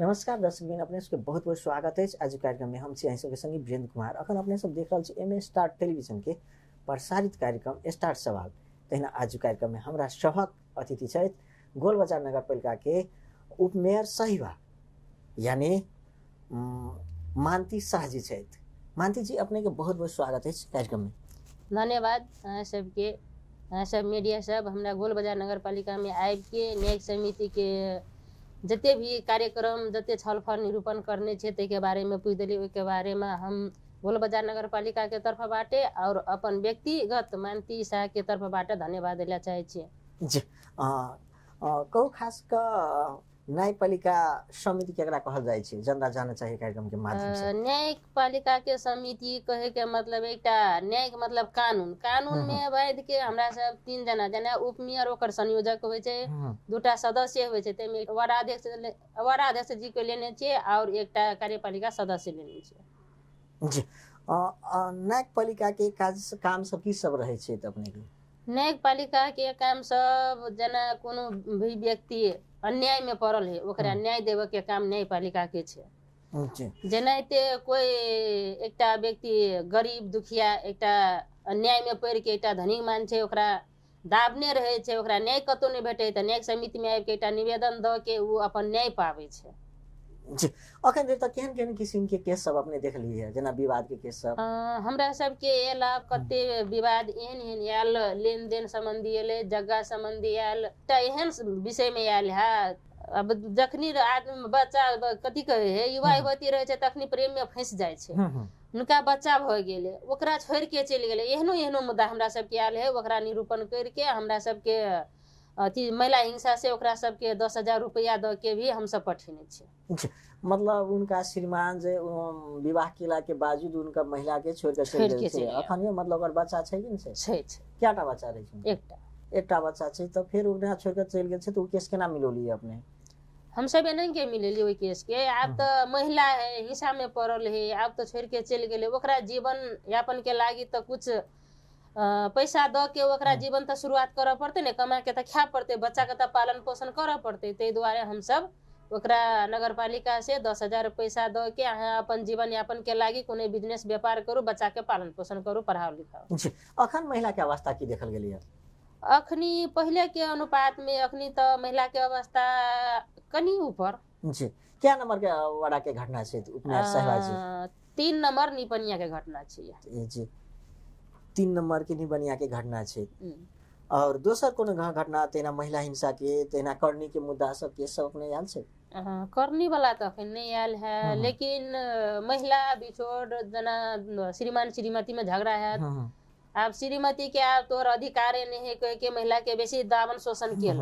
नमस्कार दर्शक बिन अपने सबके बहुत बहुत स्वागत है आज कार्यक्रम में हम छी अहीं सबके संगे वीरेंद्र कुमार अखन अपने सब देख रहा एम एस स्टार टेलीविजन के प्रसारित कार्यक्रम स्टार सवाल तहना आज कार्यक्रम में हमारा सबक अतिथि गोल बाजार नगर पालिका के उपमेयर सहिवा यानी मानती शाह जी मानती जी अपने के बहुत बहुत स्वागत है कार्यक्रम में धन्यवाद सबके सब मीडिया सब हमारा गोल बाजार नगर पालिका में आबि के न्यायिक समिति के जते भी कार्यक्रम जते छलफल निरूपण करने छै ताहिके बारेमे पुछि देलियै ओहिके बारेमे हम भोल बाजार नगर के बाटे आओर अपन व्यक्तिगत मानती शाहके तर्फबाट बाटे धन्यवाद दै लए चाहै छियै कहू खास कऽ न्यायपालिका समिति केकरा कहल जाइ छै जनता जान चाही कार्यक्रम के माध्यम से न्यायिक पालिका के समिति कहे के मतलब एकटा न्यायिक मतलब कानून कानून में हम्म, हम्म। वैध के हमरा सब तीन जना जना उप ओकर संयोजक होइ छै हम्म, दूटा सदस्य होइ छै तइमे वराध्यक्ष वराध्यक्ष जी के लेने छियै और एकटा कार्यपालिका सदस्य लेने छियै जी न्यायिक के काज काम सब की सब रहे छै अपने के न्याय पालिका काम सब जेना कोनो भी व्यक्ति अन्यायमे पड़ल है ओकरा न्याय देवे काम न्यायपालिका के छै जेनाहिते कोइ एकटा व्यक्ति गरीब दुखिया एकटा अन्यायमे में पड़ि एकटा धनी मान छै ओकरा दाबने रहै छै ओकरा न्याय कतौ नहि भेटै तऽ न्याय समितिमे मे आबि के एकटा निवेदन दऽ के ओ अपन न्याय पाबै छै अखन देर तक केहन केहन किसिम के केस सब अपने देख ली है विवाद के केस सब हमरा सब के आयल कते विवाद एहन एहन आयल लेन देन संबंधी एल जगह संबंधी आयल टा एहन विषय में आयल है अब जखनी आदमी बच्चा कथी कहे है युवा हम्म। युवती रहे तखनी प्रेम में फंस जाए हम्म, हम्म। हुनका बच्चा भऽ गेलै ओकरा छोड़ि के चल गेलै एहनो एहनो मुद्दा हमरा सबके आयल है ओकरा निरूपण करके हमरा सबके अथी महिला हिंसा से ओकरा सबके दस हजार रुपया द के भी हमसब पठेने छियै मतलब उनका श्रीमान जे विवाह केला के बावजूद उनका महिला के छोड़ के चलि गेल छै अखनियो मतलब ओकर बच्चा छै कि छै छै कएटा बच्चा रहै छै एकटा एकटा बच्चा छै तो फेर ओकरा छोड़ के चलि गेल छै तऽ ओ केस केना मिलौलियै अपने हम सब एनाहि के मिलेली ओ केस के आब तऽ हम्म। महिला है हिंसा में पड़ल है आब तऽ छोड़ के चलि गेलै ओकरा जीवन यापन के लागी तऽ कुछ पैसा द के ओकरा हाँ। जीवन तऽ शुरुआत करऽ पड़तै ने कमा के तऽ खाय पड़तै के तऽ पालन पोषण करऽ पड़तै ते दुआरे हम सब ओकरा नगर पालिका से दस हजार पैसा द के अहाँ अपन जीवन यापन के लागी कोनो बिजनेस व्यापार करू बच्चा के पालन पोषण करू पढ़ाओ लिखाओ अखन महिला के अवस्था की देखल गेल अखनी पहले के अनुपात में अखनी तो महिला के अवस्था कनी ऊपर जी क्या नंबर के वडा के घटना छे उपन्यास सहवाजी तीन नंबर निपनिया के घटना छे जी તીન નંબરકીની બની આખી ઘટના છે और दोसर को घटना तेना महिला हिंसा के तेना करनी के मुद्दा सब के सब अपने याद से करनी वाला तो अखन नहीं आयल है लेकिन महिला बिछोड़ जना श्रीमान श्रीमती में झगड़ा है आप श्रीमती के आप तो अधिकार नहीं है कह के महिला के बेसी दामन शोषण के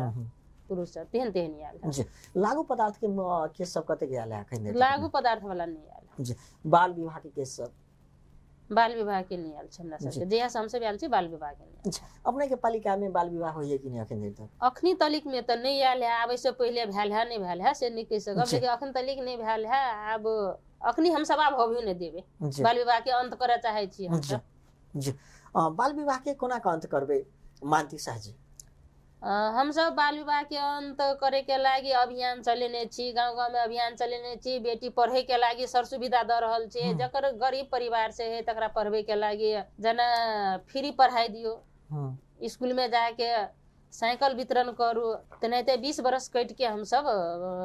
पुरुष तेहन तेहन आयल लागू पदार्थ के केस सब कते आयल है लागू पदार्थ वाला नहीं आयल बाल विवाह के केस सब बाल विवाह के लिए आयल छै हमरा सबके जहिया से आयल छी बाल विवाह के लिए अच्छा अपने के पालिका में बाल विवाह होइए कि नहीं अखनी तलिक में तो नहीं आयल है आबै इससे पहिले भेल है नहीं भेल है से नहीं कह सकब लेकिन अखन तलिक नहीं भेल है आब अखनी हमसब आब होबे नहीं देबै बाल विवाह के अंत करे चाहै छी जी बाल विवाह के कोना अंत करबे मानती शाह जी हमसब बाल अंत अन्त के लागि अभियान चलेने छी गाउँ में अभियान चलेने छी बेटी पढ़ैके लागि सर सुविधा दऽ रहल छै जकर गरीब परिवार से है तकरा पढ़बैके लागि जेना फ्री पढ़ाइ स्कूल में जाके साइकल वितरण करू तेनाहिते बिस वर्ष कटिके सब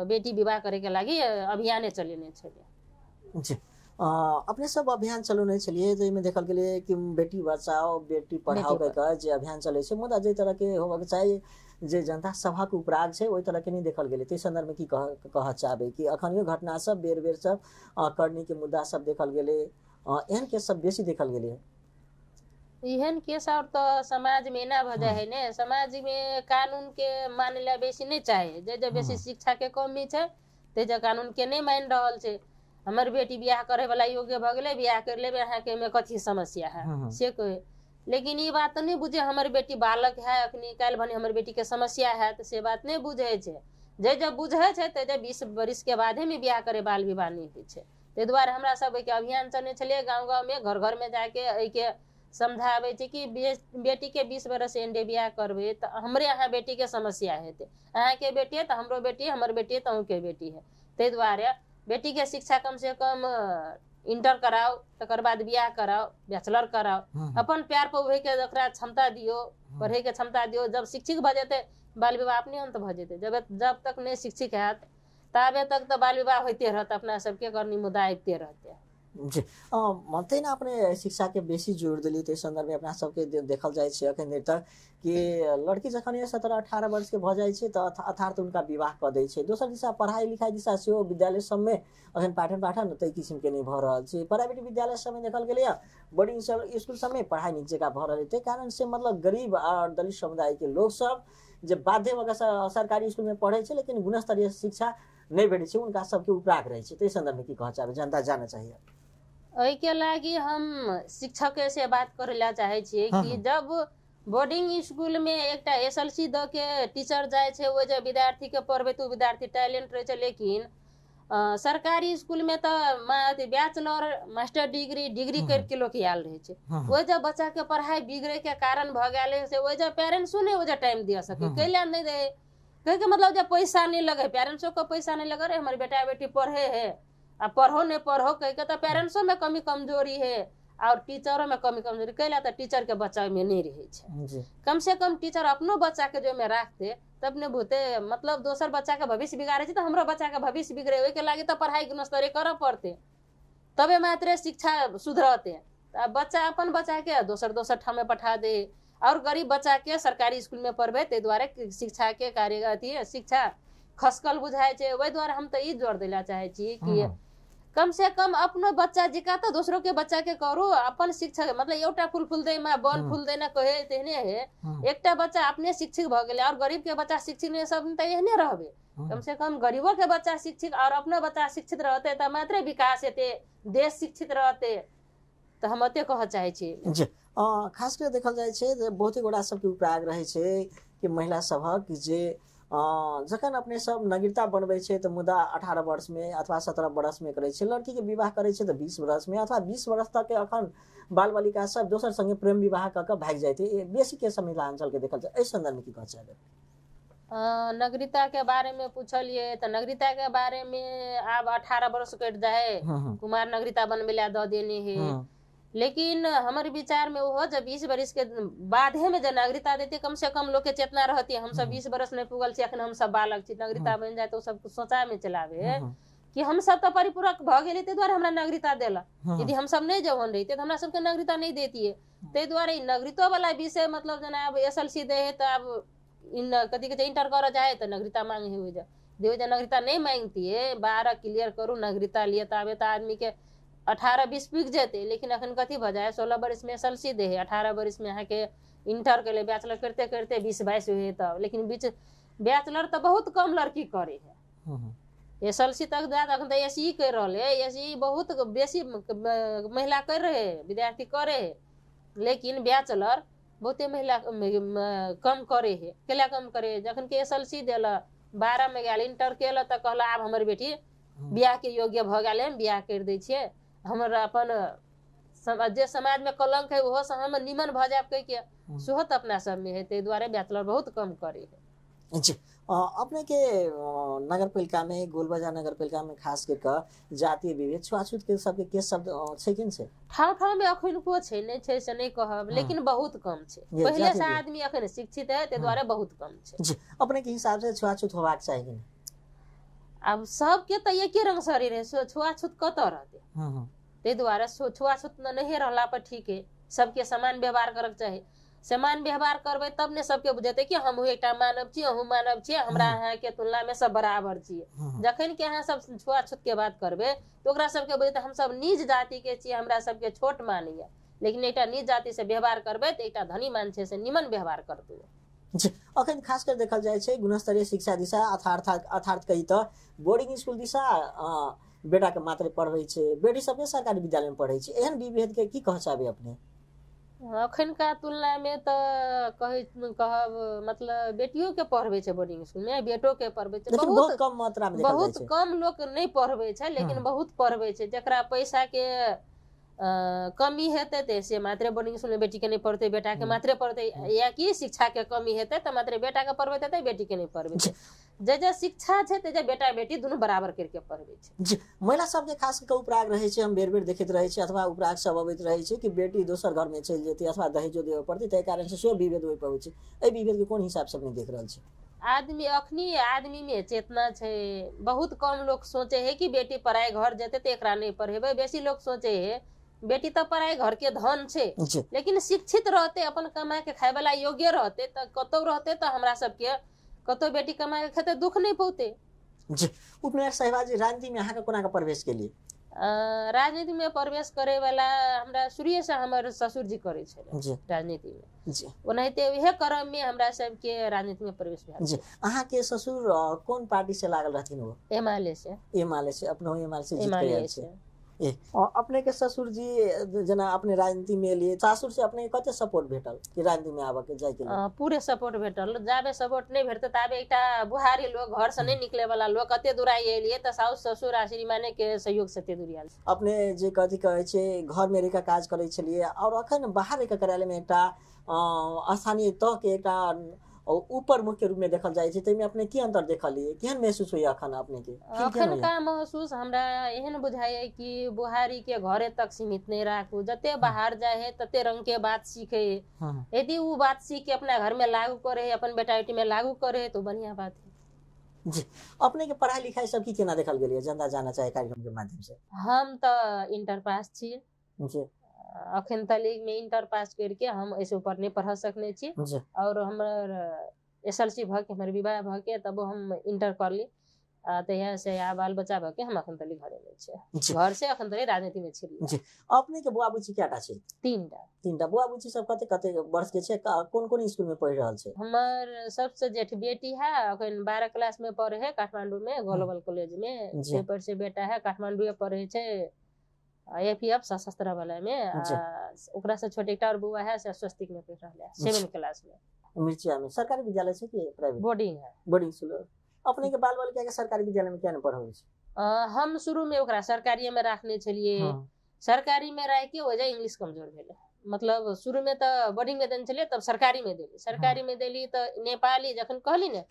बेटी विवाह के लागि अभियाने चलेने छलियै अपने सब अभियान चलौने छलिए जैमे देखल गए कि बेटी बचाओ बेटी पढ़ाओ कह के अभियान चलै मुदा जे के होबक चाहिए जे जनता के उपराग वही तरह के नहीं देखल ते संदर्भ में कि कह चाहे कि अखनियो घटना सब बेर बेर सब के मुद्दा सब देखल गए एहन केस सब बेसी देखल गए एहन केस और तो समाज में ना भजा है ने समाज में कानून के मान ला बेसी नहीं चाहे जे जे बेसी शिक्षा के कमी है ते जे कानून के नहीं मान रहा है हमर बेटी ब्याह करे वाला योग्य भऽ गेलै ब्याह कर लेबै अहाँके कथी समस्या है से कहे लेकिन ई बात नहि बुझे हमर बेटी बालक है अखनी काल्हि भने हमर बेटी के समस्या है तऽ से बात नहि बुझै छै जे जब बुझै छै तऽ जब बीस वर्ष के बाद में बियाह करे बाल विवाह नहि होइ छै ताहि दुआरे हमरा सब के अभियान चलने छलियै गाँव गाँवमे घर घरमे जाके एहिके समझाबै छै कि बेटीके बीस बरस एंडे ब्याह करबै तऽ हमरे अहाँ बेटीके समस्या हेतै अहाँके बेटी है तऽ हमरो बेटी हमर बेटी है तऽ अहूँके बेटी है ताहि दुआरे बेटी के शिक्षा कम से कम इंटर कराओ तकर बाद ब्याह कराओ बैचलर कराओ हाँ, हाँ। अपन प्यार पर उभे के क्षमता दियो हाँ। पढ़े के क्षमता दियो जब शिक्षित भ जेते बाल विवाह अपने अंत भ जेते जब जब तक नहीं शिक्षित है ताबे तक तो बाल विवाह होते रहते अपना सबके घर निमुदा आबिते रहते जी मानते ना अपने शिक्षा के बेसी जोर दिली ताहि तो सन्दर्भमे अपना सबके देखल जाइ अखन धरि तक कि लड़की जखन सत्रह अठारह वर्षके भऽ जाइ छै तऽ अर्थात हुनका विवाह कऽ दै दोसर दिशा पढ़ाई लिखाई दिशा से विद्यालय सभमे अखन पाठन पाठन तई किस्म के नहीं भाई प्राइवेट विद्यालय सभमे देखल गेलैए बोर्डिंग स्कूल इसकुल सभमे पढ़ाइ नीक जकाँ भऽ रहल अइ ताहि कारणसँ मतलब गरीब और दलित समुदाय के जे बाध्य भऽ कऽ सरकारी स्कूल में पढ़े लेकिन गुणस्तरीय शिक्षा नहीं भेटे छै हुनका उपराग रहे छै ताहि सन्दर्भमे की कहऽ जनता जाना चाहिए एहि के लागी हम शिक्षक से बात कर ला चाहे छियै कि हाँ, हाँ। जब बोर्डिंग स्कूल में एक एस एल सी दऽ के टीचर जाइ छै ओहि जे विद्यार्थी के पढ़बै तो विद्यार्थी टैलेंट रहे लेकिन आ, सरकारी स्कूल में तो बैचलर मास्टर डिग्री डिग्री करके लोग आयल रहे छे वो हाँ, जो बच्चा के पढ़ाई बिगड़े के कारण भ गए से वो जो पेरेंट्सो नहीं वो टाइम दिया सके कैला नहीं दे कहके मतलब जो पैसा नहीं लगे पेरेंट्सो को पैसा नहीं लगे रे हमारे बेटा बेटी पढ़े है पढ़ो नहीं पढ़ो कह के तो पेरेंट्सो में कमी कमजोरी है और टीचरों में कमी कमजोरी कैला तो टीचर के बचाव में नहीं रहे कम से कम टीचर अपनों बच्चा के जो में रखते तब ने भूते मतलब दोसर बच्चा के भविष्य बिगाड़े तो हमारो बच्चा के भविष्य बिगड़े वही के लगे तो पढ़ाई गुणस्तरीय करऽ पड़ते तबे मात्र शिक्षा सुधरते बच्चा अपन बच्चा के दोसर दोसर में पठा दे और गरीब बच्चा के सरकारी स्कूल में पढ़बे ते द्वारे शिक्षा के कार्य अथी शिक्षा खसकल बुझाइ छै ओहि हम तऽ जोर दै लए कि हम्म। कम से कम अपनो बच्चा जिका तऽ दोसरो के बच्चा के करो अपन शिक्षक मतलब एउटा फूल फूल दै मे बन हम्म। फूल दै कहे तेहने हे हम्म। एकटा बच्चा अपने शिक्षित भऽ गेलै आओर गरीब के बच्चा शिक्षित नहि सब तऽ एहने रहबै कम से कम गरीबो के बच्चा शिक्षित और अपनो बच्चा शिक्षित रहते तऽ मात्रे विकास हेतै देश शिक्षित रहते तऽ हम ओते कहऽ चाहै छी खास कर देखल जाए छै बहुत ही गोटा सबके उपाय रहै छै कि महिला सभक जे अं, जखन अपने सब नगिरता बनबै छै तऽ मुदा अठारह वर्षमे अथवा सत्रह वर्षमे करै छै लड़कीके विवाह करै छै तऽ बीस वर्षमे अथवा बीस वर्ष तक अखन बाल बालिका सब दोसर सङ्गे प्रेम विवाह कऽ कऽ भागि जाइत छै बेसीके सब मिथिलाञ्चलके देखल छै एहि सन्दर्भमे की कहै छै अं, नगरीता के बारे में पूछलिए तो नगरीता के बारे में अब अठारह वर्ष कट जाए कुमार नगरीता बनबे ला दे देने है लेकिन हमारे विचार में वो जब बीस बरस के बाद में जब नागरिकता देते कम से कम लोग के चेतना रहती है हम सब बीस हम्म। बरस में पुगल छे हम सब बालक छी नागरिकता हम्म। बन जाए तो सब कुछ सोचा में चलावे हम्म, कि हम सब तो परिपूरक भ गए ते द्वारे हमरा नागरिकता देला यदि हम सब नहीं जवन रहते तो हमरा सबके नागरिकता नहीं देती है ते द्वारे नागरिकता वाला विषय मतलब जना अब एस एल सी दे है तो अब इन कथी कहते इंटर कर जाए तो नागरिकता मांगे हुए जा देवे जा नागरिकता नहीं मांगती है बारह क्लियर करू नागरिकता लिए तो तो आदमी के अठारह बीस पीक जेते लेकिन अखन कथी भ जाए सोलह बरस में एस एल सी दे अठारह बरस में के इंटर के लिए बैचलर करते करते बीस बाईस हुए तब लेकिन बीच बैचलर तो बहुत कम लड़की करे है हम्म, हम्म। एस एल सी तक दए अखन तो एस ई कर है एस ई बहुत बेसी महिला कर रहे है विद्यार्थी करे है लेकिन बैचलर बहुते महिला कम करे है कैला कम करे है जखन के एस एल सी दिल बारह में गया इंटर केलक तो कहला आब हमर बेटी हम्म। ब्याह के योग्य भ गया ब्याह कर दै छियै हमर अपन जो समाज में कलंक है वह से हम निमन भ जाए कह के हम्म। सेहो तऽ अपना में है ते द्वारे बैचलर बहुत कम करे है जी अपने के नगर पालिका में गोलबाजार नगर पालिका में खास कर के जातीय विभेद छुआछूत के सब के केस शब्द छै किन छै ठाड़ ठाड़ में को छै नै छै से नै कहब हम्म। लेकिन बहुत कम छै पहले से आदमी अखन शिक्षित है ते द्वारे हम्म। बहुत कम छै अपने के हिसाब से छुआछूत होबाक चाहिए अब सबके त एके रंग शरीर है सो कत रहते ते द्वारा सो छुआछुत रहला पर ठीक है सबके समान व्यवहार करक चाहिए समान व्यवहार करबे तब ने सबके बुझेतै कि हम एकटा मानव छी हम मानव छी हमरा तुलना में सब बराबर छी जखन कि अहाँ सब के बात करबे तो ओकरा सबके हम सब निज के छी हमरा सबके छोट मानिए लेकिन एकटा निज जाति से व्यवहार करबे त एकटा धनी मान से निमन व्यवहार करतै अखन खास कर देखल जाए गुणस्तरीय शिक्षा दिशा अर्थार्थ अर्थार्थ कही त बोर्डिंग स्कूल दिशा बेटा के मात्र पढ़बै छै बेटी सबके सरकारी विद्यालय में पढ़ै एहन विभेद के की कह चाहबै अपने अखन का तुलना में तो कहे कहब मतलब बेटियों के पढ़वे बोर्डिंग स्कूल में बेटो के पढ़वे बहुत, बहुत कम मात्रा में बहुत कम लोग नहीं पढ़वे लेकिन बहुत पढ़वे छे पैसा के कमी हेतै तऽ से मात्रे बोर्डिंग इसकुलमे बेटीके नहि पढ़तै बेटाके हम्म। मात्रे पढ़तै या कि शिक्षाके कमी हेतै तऽ मात्रे बेटाके पढ़बैत हेतै बेटीके नहि पढ़बैत जे जे शिक्षा छै तऽ जे बेटा बेटी दुनू बराबर करिके पढ़बै छै जी महिला सब जे खास कऽ उपराग रहै छै हम बेर बेर देखैत रहै छी अथवा उपराग सब अबैत रहै छै कि बेटी दोसर घरमे चलि जेतै अथवा दहेजो देबे पड़तै ताहि कारण से सेहो विभेद होइ पबै छै एहि विभेदके कोन हिसाबसँ अपने देख रहल छी आदमी अखनी आदमी में चेतना है बहुत कम लोग सोचे है कि बेटी पराए घर जेते तो एक नहीं पढ़ेबे बेसी लोग सोचे है बेटी तो पराए घर के धन छे लेकिन शिक्षित रहते अपन कमा के खाए वाला योग्य रहते तो कतौ रहते तो हमरा सबके कतौ बेटी कमा के खेते दुख नहीं पौते जी उपन्यास साहिबाजी राजनीति में अहाँके कोना के प्रवेश के लिए राजनीति में प्रवेश करे वाला हमरा शुरू से हमर ससुर जी करे छले राजनीति में जी ओनाहिते वह क्रम में हमरा सब के राजनीति में प्रवेश भेल जी अहाँ के ससुर कौन पार्टी से लागल रहथिन वो एमआलए से एमआलए से अपनो एमआलए से जीत गेल छै अपने के ससुर जी जना अपने राजनीति में लिए सासुर से अपने कते सपोर्ट भेटल कि राजनीति में आवे के जाय के लिए पूरे सपोर्ट भेटल जाबे सपोर्ट नहीं भेटत ताबे एकटा बुहारी लोग घर से नहीं हम्म। निकले वाला लोग कते दुराई एलिए त साउस ससुर आ माने के सहयोग से ते दुरियाल अपने जे कथि कहे छे घर में रेका काज करे छलिए और अखन बाहर रेका कार्यालय में एकटा स्थानीय त के एकटा और ऊपर मुख्य रूप में देखल जाए छै में अपने की अंतर देखलिए केहन महसूस होइए अखन अपने के अखन का महसूस हमरा एहन बुझाइए कि बुहारी के घरे तक सीमित नहीं राखू जते हम्म। बाहर जाए है तते रंग के बात सीखे हम्म। यदि वो बात सीख के अपना घर में लागू करे है अपन बेटा बेटी में लागू करे है तो बढ़िया बात है जी अपने के पढ़ाई लिखाई सब की केना देखल गेलिए जनता जाना चाहे कार्यक्रम के माध्यम से हम तो इंटर पास छी जी अखन तक में इंटर पास करके हम ऐसे ऊपर नहीं पढ़ सकने छी और हमर एस एल सी भके हमर विवाह भके तब हम इंटर कर ली तहिया तो से आ बाल बच्चा भके हम अखन तलिक घरे में छी घर से अखन तलिक राजनीति में छी जी अपने के बुआ बुची केटा छी तीनटा तीनटा बुआ बुची सब कते कते वर्ष के छै कोन कोन स्कूल में पढ़ रहल छै हमर सबसे जेठ बेटी है अखन 12 क्लास में पढ़े है काठमांडू में हम्म। गोलबल कॉलेज में से पर से बेटा है काठमांडू में पढ़े छै एपीएफ सशस्त्र बल में ओकरा से छोटे एकटा और बुआ है से स्वस्तिक में पढ़ रहले सेवन क्लास में मिर्चिया में सरकारी विद्यालय से कि प्राइवेट बोर्डिंग है बोर्डिंग स्कूल अपने के बाल बालिका के सरकारी विद्यालय में क्या पढ़ाबै छै हम शुरू में ओकरा सरकारी में राखने छलिए हाँ। सरकारी में रह के वजह इंग्लिश कमजोर भेल मतलब शुरू में तो बोर्डिंग में देने छलिए तब सरकारी में देली सरकारी हाँ। में देली तो नेपाली जखन कहली ने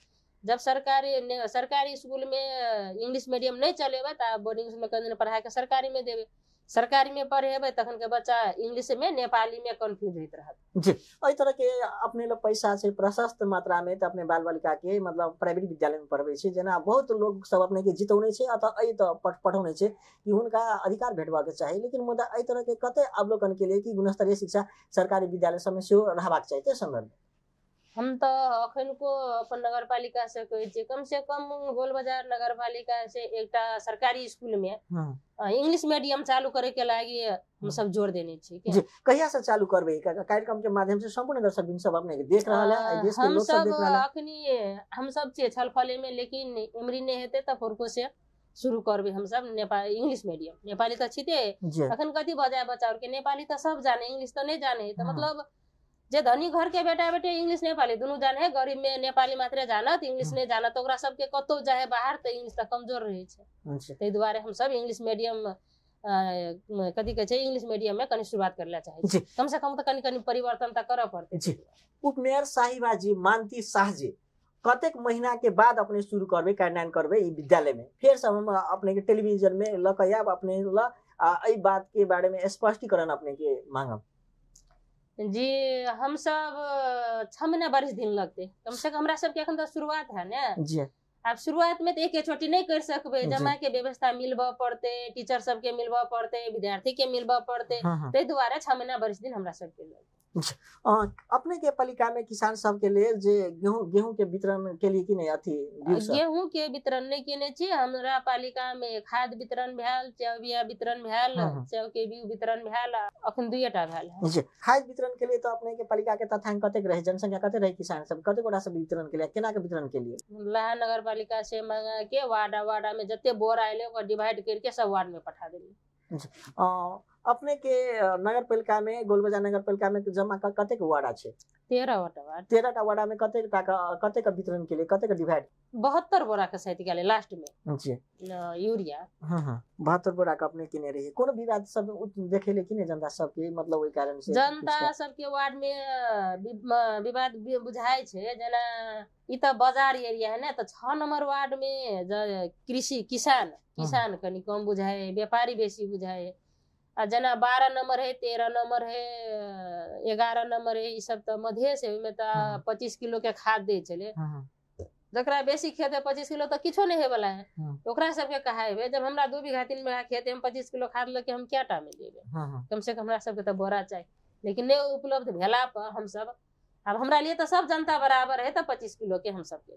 जब सरकारी सरकारी स्कूल में इंग्लिश मीडियम नहीं चलेबे तो बोर्डिंग स्कूल में कहीं पढ़ा के सरकारी में देवे सरकारी में पढ़े हेबे तखन के बच्चा इंग्लिश में नेपाली में कंफ्यूज होते रहत जी एहि तरह के अपने लोग पैसा से प्रशस्त मात्रा में त अपने बाल बालिका के मतलब प्राइवेट विद्यालय में पढ़बे छै जेना बहुत लोग सब अपने के जितौने छै अतः एहि त पढ़ छै कि हुनका अधिकार भेटबा के चाही लेकिन मुदा एहि तरह के कते अवलोकन के लिए कि गुणस्तरीय शिक्षा सरकारी विद्यालय सब सेहो रहबाक चाही ते संदर्भ हम तो अखन को अपन नगर पालिका से कहे छे कम से कम गोल बाजार नगर पालिका से एक सरकारी स्कूल में हाँ। इंग्लिश मीडियम चालू करे के लागी हम सब जोर देने छी जी कहिया से चालू करबे का कार्यक्रम के माध्यम से संपूर्ण दर्शक बिन सब अपने देख रहल है देश के लोग सब देख रहल है अखनी हम सब छे छलफले में लेकिन इमरी ने हेते त फोरको से शुरू करबे हम सब नेपाल इंग्लिश मीडियम नेपाली त छी ते अखन कथी बजाय बच्चा के नेपाली त सब जाने इंग्लिश त नै जाने त हाँ। मतलब जे धनी घर के बेटा बेटी इंग्लिश नेपाली दोनों जान है गरीब में नेपाली मात्रे जानत इंग्लिश नहीं जानत तो सबके कतौ जाए बाहर तो इंग्लिश तो कमजोर रहे ते दुआरे हम सब इंग्लिश मीडियम कथी कहे इंग्लिश मीडियम में कहीं शुरुआत कर चाहे कम से कम तो कहीं कहीं परिवर्तन तो करऽ पड़ते जी उपमेयर जी मानती शाह जी कतेक महीना के बाद अपने शुरू करबे कार्यान्वयन करबे ई विद्यालय में फिर से हम अपने के टेलीविजन में लक अपने ल ई बात के बारे में स्पष्टीकरण अपने के मांगब जी हम सब छ महीना बारिश दिन लगते कम से कम हमरा सबके अखन तो शुरुआत है ना जी आप शुरुआत में तो एक चोटी नहीं कर सकबे जमा के व्यवस्था मिलब पड़ते टीचर सबके मिलब पड़ते विद्यार्थी के मिलब पड़ते ते द्वारा छ छह महीना बारिश दिन हमरा सबके लगते अपने के पालिका में किसान सब के लिए जे गेहूं गेहूं के वितरण के लिए कि नहीं अथी गेहूं के वितरण नहीं किने छी हमरा पालिका में खाद वितरण भेल चौबिया वितरण भेल चौ के भी वितरण भेल अखन दुईटा भेल खाद वितरण के लिए तो अपने के पालिका के तथा कते रहे जनसंख्या कते रहे किसान सब कते गोटा सब वितरण के लिए केना के वितरण के लिए लहा नगर पालिका से मंगा के वाडा वाडा में जते बोर आइले ओकर डिवाइड करके सब वार्ड में पठा देली अ अपने के नगर पालिका में गोलबजार नगर पालिका में जम्मा कतेक वार्ड छ तेह्रवटा वाडा तेह्रवटा वाडामा कतेक टाका कतेक वितरण के लिए कतेक डिभाइड बहत्तर बोरा का शायद क्या लास्ट में जी यूरिया बहत्तर बोरा का अपने किने रहे कोन विवाद सब देखेले किने जनता सब के मतलब वही कारण से जनता सब के वार्ड में विवाद बुझाय छे जना ई त बजार एरिया है ना त 6 नम्बर वार्ड में कृषि किसान किसान कनी कम बुझाय व्यापारी बेसी बुझाय जना बारह नंबर है तेरह नंबर है ग्यारह नंबर है इस सब तो मधे से उसमें तो हाँ, हाँ। पच्चीस किलो के खाद दे चले हाँ, जरा बेसी खेत है पच्चीस किलो तो किछो नहीं वाला है तो ओकरा सबके कहा है जब हमरा दू बीघा तीन बीघा खेत है पच्चीस किलो खाद लेके हम क्या में जेबे कम से कम हमरा सबके तो बोरा चाहिए लेकिन नहीं उपलब्ध भेला पर हम सब अब हमरा लिए तो सब जनता बराबर है तो पच्चीस किलो के हम सब के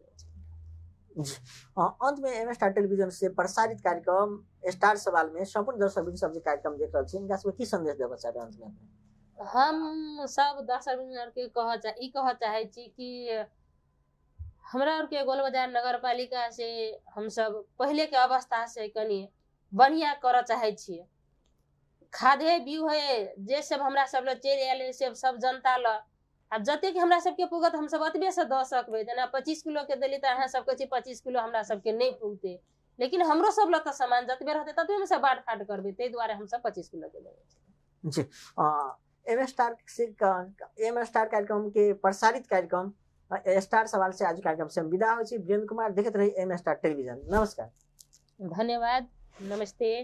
हाँ, अंत में एम स्टार टेलीविजन से प्रसारित कार्यक्रम स्टार सवाल में संपूर्ण दर्शक सब कार्यक्रम देख रहे इनका सब की संदेश देवे चाहे अंत में हम सब दर्शक के कह चाहे कह चाहे छी कि हमरा और के गोल बाजार नगर पालिका से हम सब पहले के अवस्था से कनी बढ़िया कर चाहे छी खादे बीउ है जे सब हमरा सब ले चल आयल सब सब जनता ल जते जतेक हमरा सबके पुगत हम सब अतबे से दऽ सकबै जेना पच्चीस के देली तऽ अहाँ सब कहै छी पच्चीस किलो हमरा सबके नहि पुगते लेकिन हमरो सब लग तऽ सामान जतबे रहते रहतै ततबेमे से बाट फाट करबै ताहि दुआरे हमसब पच्चीस के लेबै जी आ एम स्टार से एम स्टार कार्यक्रम के प्रसारित कार्यक्रम स्टार सवाल से आज कार्यक्रम से विदा हो छी वीरेंद्र कुमार देखत रही एम स्टार टेलीविजन नमस्कार धन्यवाद नमस्ते